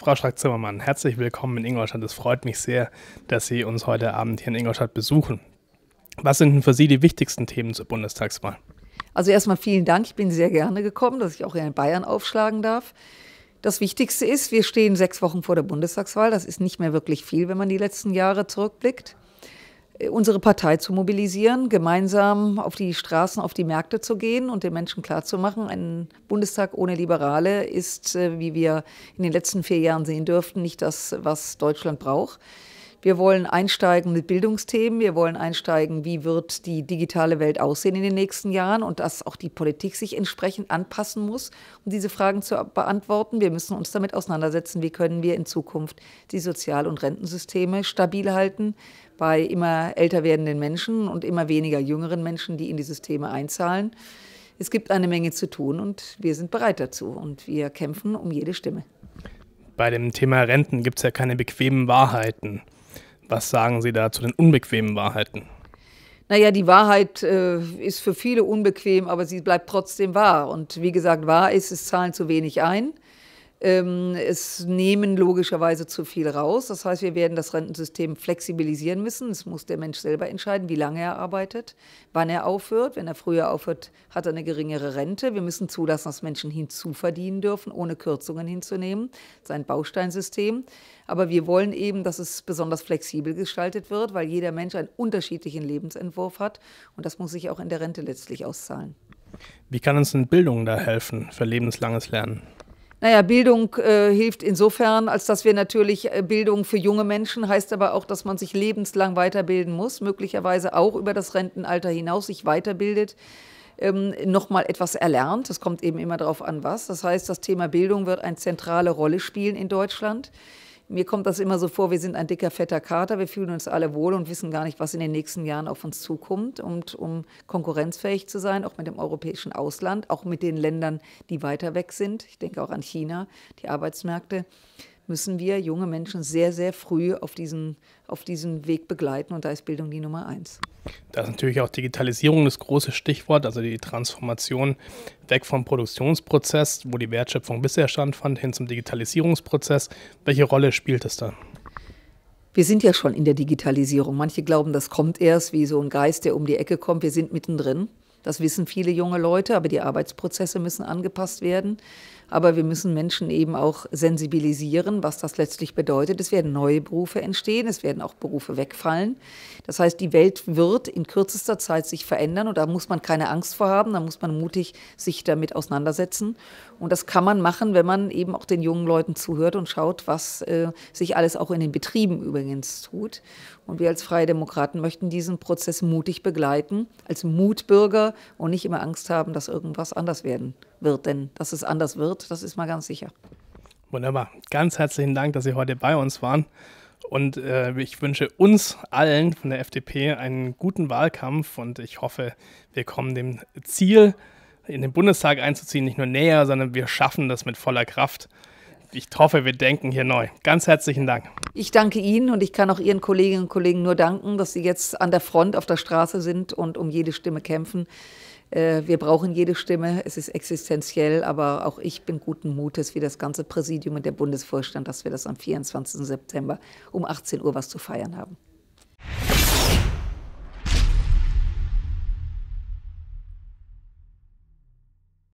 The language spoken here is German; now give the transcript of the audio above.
Frau Strack-Zimmermann, herzlich willkommen in Ingolstadt. Es freut mich sehr, dass Sie uns heute Abend hier in Ingolstadt besuchen. Was sind denn für Sie die wichtigsten Themen zur Bundestagswahl? Also erstmal vielen Dank. Ich bin sehr gerne gekommen, dass ich auch in Bayern aufschlagen darf. Das Wichtigste ist, wir stehen sechs Wochen vor der Bundestagswahl. Das ist nicht mehr wirklich viel, wenn man die letzten Jahre zurückblickt. Äh, unsere Partei zu mobilisieren, gemeinsam auf die Straßen, auf die Märkte zu gehen und den Menschen klarzumachen, ein Bundestag ohne Liberale ist, äh, wie wir in den letzten vier Jahren sehen dürften, nicht das, was Deutschland braucht. Wir wollen einsteigen mit Bildungsthemen. Wir wollen einsteigen, wie wird die digitale Welt aussehen in den nächsten Jahren und dass auch die Politik sich entsprechend anpassen muss, um diese Fragen zu beantworten. Wir müssen uns damit auseinandersetzen, wie können wir in Zukunft die Sozial- und Rentensysteme stabil halten bei immer älter werdenden Menschen und immer weniger jüngeren Menschen, die in die Systeme einzahlen. Es gibt eine Menge zu tun und wir sind bereit dazu und wir kämpfen um jede Stimme. Bei dem Thema Renten gibt es ja keine bequemen Wahrheiten. Was sagen Sie da zu den unbequemen Wahrheiten? Naja, die Wahrheit äh, ist für viele unbequem, aber sie bleibt trotzdem wahr. Und wie gesagt, wahr ist, es zahlen zu wenig ein. Ähm, es nehmen logischerweise zu viel raus. Das heißt, wir werden das Rentensystem flexibilisieren müssen. Es muss der Mensch selber entscheiden, wie lange er arbeitet, wann er aufhört. Wenn er früher aufhört, hat er eine geringere Rente. Wir müssen zulassen, dass Menschen hinzuverdienen dürfen, ohne Kürzungen hinzunehmen. Das ist ein Bausteinsystem. Aber wir wollen eben, dass es besonders flexibel gestaltet wird, weil jeder Mensch einen unterschiedlichen Lebensentwurf hat. Und das muss sich auch in der Rente letztlich auszahlen. Wie kann uns denn Bildung da helfen für lebenslanges Lernen? Naja, Bildung äh, hilft insofern, als dass wir natürlich äh, Bildung für junge Menschen heißt aber auch, dass man sich lebenslang weiterbilden muss, möglicherweise auch über das Rentenalter hinaus sich weiterbildet, ähm, nochmal etwas erlernt. Das kommt eben immer darauf an, was. Das heißt, das Thema Bildung wird eine zentrale Rolle spielen in Deutschland. Mir kommt das immer so vor, wir sind ein dicker, fetter Kater, wir fühlen uns alle wohl und wissen gar nicht, was in den nächsten Jahren auf uns zukommt. Und um konkurrenzfähig zu sein, auch mit dem europäischen Ausland, auch mit den Ländern, die weiter weg sind, ich denke auch an China, die Arbeitsmärkte, müssen wir junge Menschen sehr, sehr früh auf diesen, auf diesen Weg begleiten. Und da ist Bildung die Nummer eins. Da ist natürlich auch Digitalisierung das große Stichwort, also die Transformation weg vom Produktionsprozess, wo die Wertschöpfung bisher standfand, hin zum Digitalisierungsprozess. Welche Rolle spielt es da? Wir sind ja schon in der Digitalisierung. Manche glauben, das kommt erst wie so ein Geist, der um die Ecke kommt. Wir sind mittendrin. Das wissen viele junge Leute, aber die Arbeitsprozesse müssen angepasst werden. Aber wir müssen Menschen eben auch sensibilisieren, was das letztlich bedeutet. Es werden neue Berufe entstehen, es werden auch Berufe wegfallen. Das heißt, die Welt wird in kürzester Zeit sich verändern und da muss man keine Angst vor haben, da muss man mutig sich damit auseinandersetzen. Und das kann man machen, wenn man eben auch den jungen Leuten zuhört und schaut, was äh, sich alles auch in den Betrieben übrigens tut. Und wir als Freie Demokraten möchten diesen Prozess mutig begleiten, als Mutbürger und nicht immer Angst haben, dass irgendwas anders werden wird, denn dass es anders wird, das ist mal ganz sicher. Wunderbar. Ganz herzlichen Dank, dass Sie heute bei uns waren. Und äh, ich wünsche uns allen von der FDP einen guten Wahlkampf und ich hoffe, wir kommen dem Ziel, in den Bundestag einzuziehen, nicht nur näher, sondern wir schaffen das mit voller Kraft. Ich hoffe, wir denken hier neu. Ganz herzlichen Dank. Ich danke Ihnen und ich kann auch Ihren Kolleginnen und Kollegen nur danken, dass Sie jetzt an der Front auf der Straße sind und um jede Stimme kämpfen. Äh, wir brauchen jede Stimme, es ist existenziell, aber auch ich bin guten Mutes, wie das ganze Präsidium und der Bundesvorstand, dass wir das am 24. September um 18 Uhr was zu feiern haben.